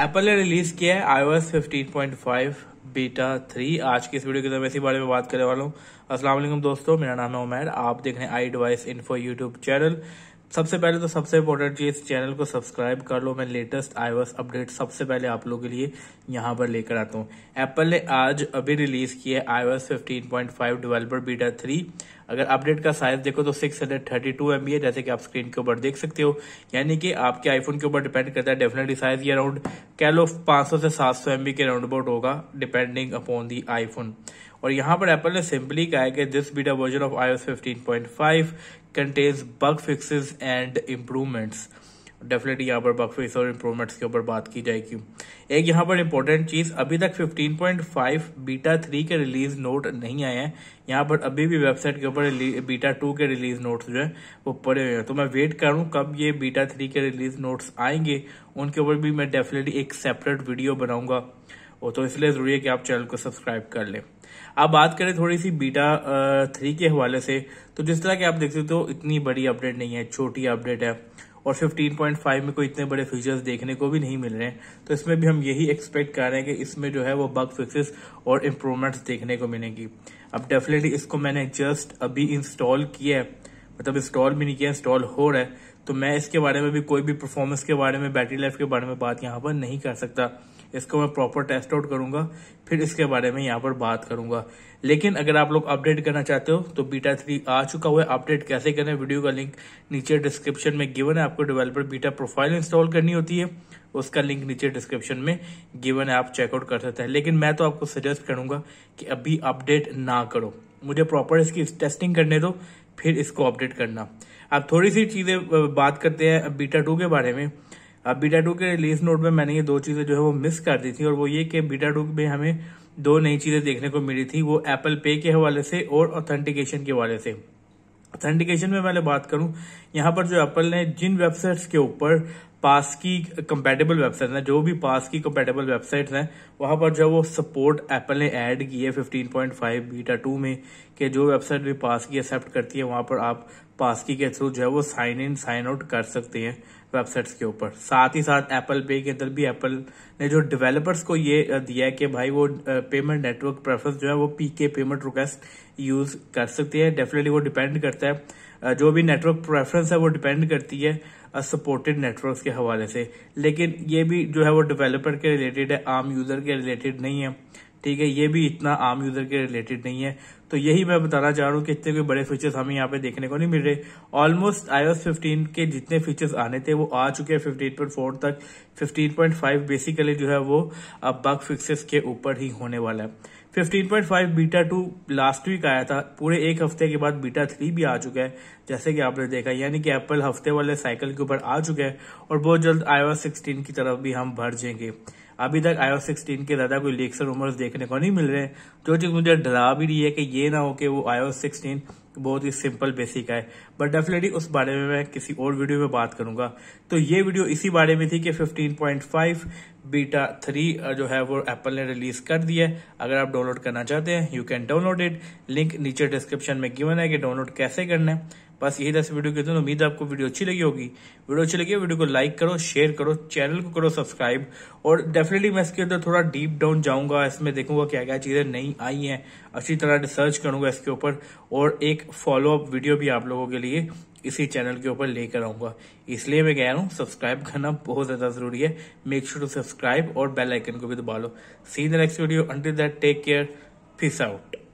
Apple ने release किया है पॉइंट 15.5 बीटा 3 आज की इस वीडियो के अंदर मैं इसी बारे में बात करने वाला हूँ असला दोस्तों मेरा नाम है उमैर आप देख रहे हैं I device info YouTube channel सबसे पहले तो सबसे इम्पोर्टेंट चीज इस चैनल को सब्सक्राइब कर लो मैं लेटेस्ट आईओएस अपडेट सबसे पहले आप लोगों के लिए यहाँ पर लेकर आता हूँ एप्पल ने आज अभी रिलीज किया है पॉइंट 15.5 डेवलपर बीटा थ्री अगर अपडेट का साइज देखो तो six hundred thirty two M B है जैसे कि आप स्क्रीन के ऊपर देख सकते हो यानी कि आपके आईफोन के ऊपर डिपेंड करता है डेफिनेटली साइज ये अराउंड कह लो पांच सौ से सात सौ एम बी के राउंड अबाउट होगा डिपेंडिंग अपॉन दी आईफोन और यहाँ पर एप्पल ने सिंपली कहा है कि this beta version of I fifteen point five contains bug fixes and improvements definitely यहाँ पर बकफेस और इम्प्रूवमेंट्स के ऊपर बात की जाएगी एक यहाँ पर इम्पोर्टेंट चीज अभी तक 15.5 बीटा थ्री के रिलीज नोट नहीं आए हैं यहाँ पर अभी भी वेबसाइट के ऊपर बीटा टू के रिलीज नोट्स जो है वो पड़े हुए हैं तो मैं वेट करूँ कब ये बीटा थ्री के रिलीज नोट्स आएंगे उनके ऊपर भी मैं डेफिनेटली एक सेपरेट वीडियो बनाऊंगा वो तो इसलिए जरूरी है कि आप चैनल को सब्सक्राइब कर लें अब बात करें थोड़ी सी बीटा थ्री के हवाले से तो जिस तरह के आप देख सकते हो तो इतनी बड़ी अपडेट नहीं है छोटी अपडेट है और 15.5 में कोई इतने बड़े फीचर्स देखने को भी नहीं मिल रहे हैं तो इसमें भी हम यही एक्सपेक्ट कर रहे हैं कि इसमें जो है वो बग फिक्सेस और इम्प्रूवमेंट्स देखने को मिलेंगी अब डेफिनेटली इसको मैंने जस्ट अभी इंस्टॉल किया है मतलब इंस्टॉल भी नहीं किया इंस्टॉल हो रहा है तो मैं इसके बारे में भी कोई भी परफॉर्मेंस के बारे में बैटरी लाइफ के बारे में बात यहाँ पर नहीं कर सकता इसको मैं प्रॉपर टेस्ट आउट करूंगा फिर इसके बारे में यहाँ पर बात करूंगा लेकिन अगर आप लोग अपडेट करना चाहते हो तो बीटा थ्री आ चुका हुआ है अपडेट कैसे करें वीडियो का लिंक नीचे डिस्क्रिप्शन में गिवन है आपको डेवलपर बीटा प्रोफाइल इंस्टॉल करनी होती है उसका लिंक नीचे डिस्क्रिप्शन में गिवन है आप चेकआउट कर सकते हैं लेकिन मैं तो आपको सजेस्ट करूंगा कि अभी अपडेट ना करो मुझे प्रॉपर इसकी टेस्टिंग करने दो फिर इसको अपडेट करना अब थोड़ी सी चीज़ें बात करते हैं बीटा टू के बारे में अब बीटा टू के रिलीज नोट में मैंने ये दो चीज़ें जो है वो मिस कर दी थी और वो ये कि बीटा टू में हमें दो नई चीज़ें देखने को मिली थी वो एप्पल पे के हवाले से और ऑथेंटिकेशन के हवाले से ऑथेंटिकेशन में पहले बात करूं यहां पर जो एप्पल ने जिन वेबसाइट्स के ऊपर पास की कंपेटेबल वेबसाइट है जो भी पास की कंपेटेबल वेबसाइट्स हैं वहां पर जो वो सपोर्ट एप्पल ने ऐड की है 15.5 बीटा टू में कि जो वेबसाइट भी पास की एक्सेप्ट करती है वहां पर आप पास की के थ्रू जो है वो साइन इन साइन आउट कर सकते हैं वेबसाइट्स के ऊपर साथ ही साथ एप्पल पे के अंदर भी एप्पल ने जो डेवलपर्स को ये दिया है कि भाई वो पेमेंट नेटवर्क प्रेफरेंस जो है वो पीके पेमेंट रिक्वेस्ट यूज कर सकते हैं डेफिनेटली वो डिपेंड करता है जो भी नेटवर्क प्रेफरेंस है वो डिपेंड करती है सपोर्टेड नेटवर्क्स के हवाले से लेकिन ये भी जो है वो डेवलपर के रिलेटेड है आम यूज़र के रिलेटेड नहीं है ठीक है ये भी इतना आम यूज़र के रिलेटेड नहीं है तो यही मैं बताना चाह रहा हूँ कि इतने कोई बड़े फीचर्स हमें यहाँ पे देखने को नहीं मिल रहे ऑलमोस्ट आई 15 फिफ्टीन के जितने फीचर्स आने थे वो आ चुके हैं फिफ्टीन पॉइंट फोर तक फिफ्टीन पॉइंट फाइव बेसिकली जो है वो अब बग फिक्सेस के ऊपर ही होने वाला है 15.5 बीटा टू लास्ट वीक आया था पूरे एक हफ्ते के बाद बीटा थ्री भी आ चुका है जैसे कि आपने देखा यानी कि एप्पल हफ्ते वाले साइकिल के ऊपर आ चुका है और बहुत जल्द आईओ 16 की तरफ भी हम भर जाएंगे अभी तक आईओ 16 के ज्यादा कोई लीक्स और देखने को नहीं मिल रहे हैं जो चीज मुझे डरा भी रही है कि ये ना हो कि वो आईओ सिक्सटीन बहुत ही सिंपल बेसिक है बट डेफिनेटली उस बारे में मैं किसी और वीडियो में बात करूंगा तो ये वीडियो इसी बारे में थी कि 15.5 बीटा थ्री जो है वो एप्पल ने रिलीज कर दिया है अगर आप डाउनलोड करना चाहते हैं you can download it link नीचे डिस्क्रिप्शन में गिवन है कि डाउनलोड कैसे करना है बस यही दस वीडियो के दोनों तो उम्मीद आपको वीडियो अच्छी लगी होगी वीडियो अच्छी लगी वीडियो को लाइक करो शेयर करो चैनल को करो सब्सक्राइब और डेफिनेटली मैं इसके अंदर थोड़ा डीप डाउन जाऊंगा इसमें देखूंगा क्या क्या चीज़ें नई आई हैं अच्छी तरह रिसर्च करूंगा इसके ऊपर और एक फॉलो अप वीडियो भी आप लोगों के लिए इसी चैनल के ऊपर लेकर आऊंगा इसलिए मैं कह रहा हूँ सब्सक्राइब करना बहुत ज़्यादा ज़रूरी है मेक श्योर टू सब्सक्राइब और बेलाइकन को भी दबा लो see the next video until that take care peace out